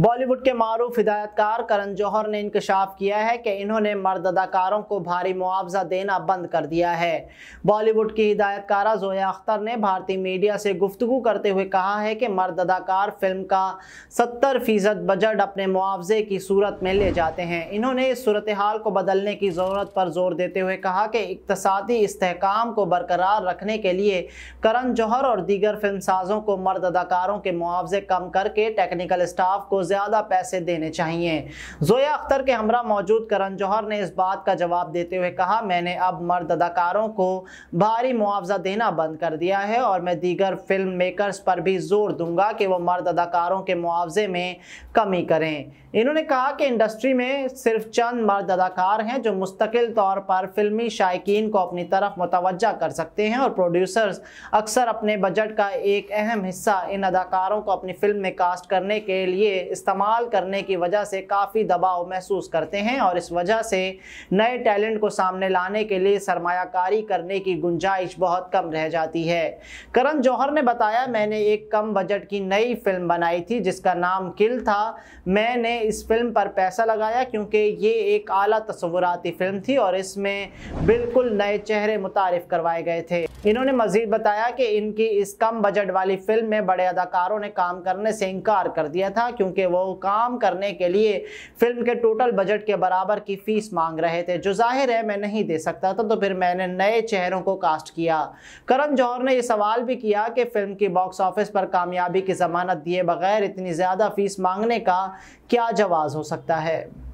बॉलीवुड के मारूफ हिदायतकार करण जौहर ने इंकशाफ किया है कि इन्होंने मर्द अदाकारों को भारी मुआवजा देना बंद कर दिया है बॉलीवुड की हिदायतकारा जोया अख्तर ने भारतीय मीडिया से गुफ्तु करते हुए कहा है कि मर्द अदाकार फिल्म का सत्तर फीसद बजट अपने मुआवजे की सूरत में ले जाते हैं इन्होंने इस सूरत हाल को बदलने की ज़रूरत पर जोर देते हुए कहा कि इकतसादी इसकाम को बरकरार रखने के लिए करण जौहर और दीगर फिल्म साजों को मर्द अदाकारों के मुआवजे कम करके टेक्निकल स्टाफ को ज़्यादा पैसे देने चाहिए जोया अख्तर के हमरा मौजूद करण जौहर ने इस बात का जवाब देते हुए कहा मैंने अब मर्द अदाकारों को भारी मुआवजा देना बंद कर दिया है और मैं दीगर फिल्म मेकर्स पर भी जोर दूंगा कि वो मर्द अदाकारों के मुआवजे में कमी करें इन्होंने कहा कि इंडस्ट्री में सिर्फ चंद मर्द अदाकार हैं जो मुस्तकिल तौर पर फिल्मी शायकीन को अपनी तरफ मुतवजा कर सकते हैं और प्रोड्यूसर्स अक्सर अपने बजट का एक अहम हिस्सा इन अदाकारों को अपनी फिल्म में कास्ट करने के लिए इस्तेमाल करने की वजह से काफ़ी दबाव महसूस करते हैं और इस वजह से नए टैलेंट को सामने लाने के लिए सरमाकारी करने की गुंजाइश बहुत कम रह जाती है करण जौहर ने बताया मैंने एक कम बजट की नई फिल्म बनाई थी जिसका नाम किल था मैंने इस फिल्म पर पैसा लगाया क्योंकि ये एक आला तस्वुराती फिल्म थी और इसमें बिल्कुल नए चेहरे मुतारफ़ करवाए गए थे इन्होंने मजीद बताया कि इनकी इस कम बजट वाली फिल्म में बड़े अदाकारों ने काम करने से इनकार कर दिया था क्योंकि वो काम करने के लिए फिल्म के टोटल बजट के बराबर की फ़ीस मांग रहे थे जो जाहिर है मैं नहीं दे सकता था तो फिर मैंने नए चेहरों को कास्ट किया करम जौहर ने यह सवाल भी किया कि फिल्म की बॉक्स ऑफिस पर कामयाबी की जमानत दिए बगैर इतनी ज़्यादा फ़ीस मांगने का क्या जवाब हो सकता है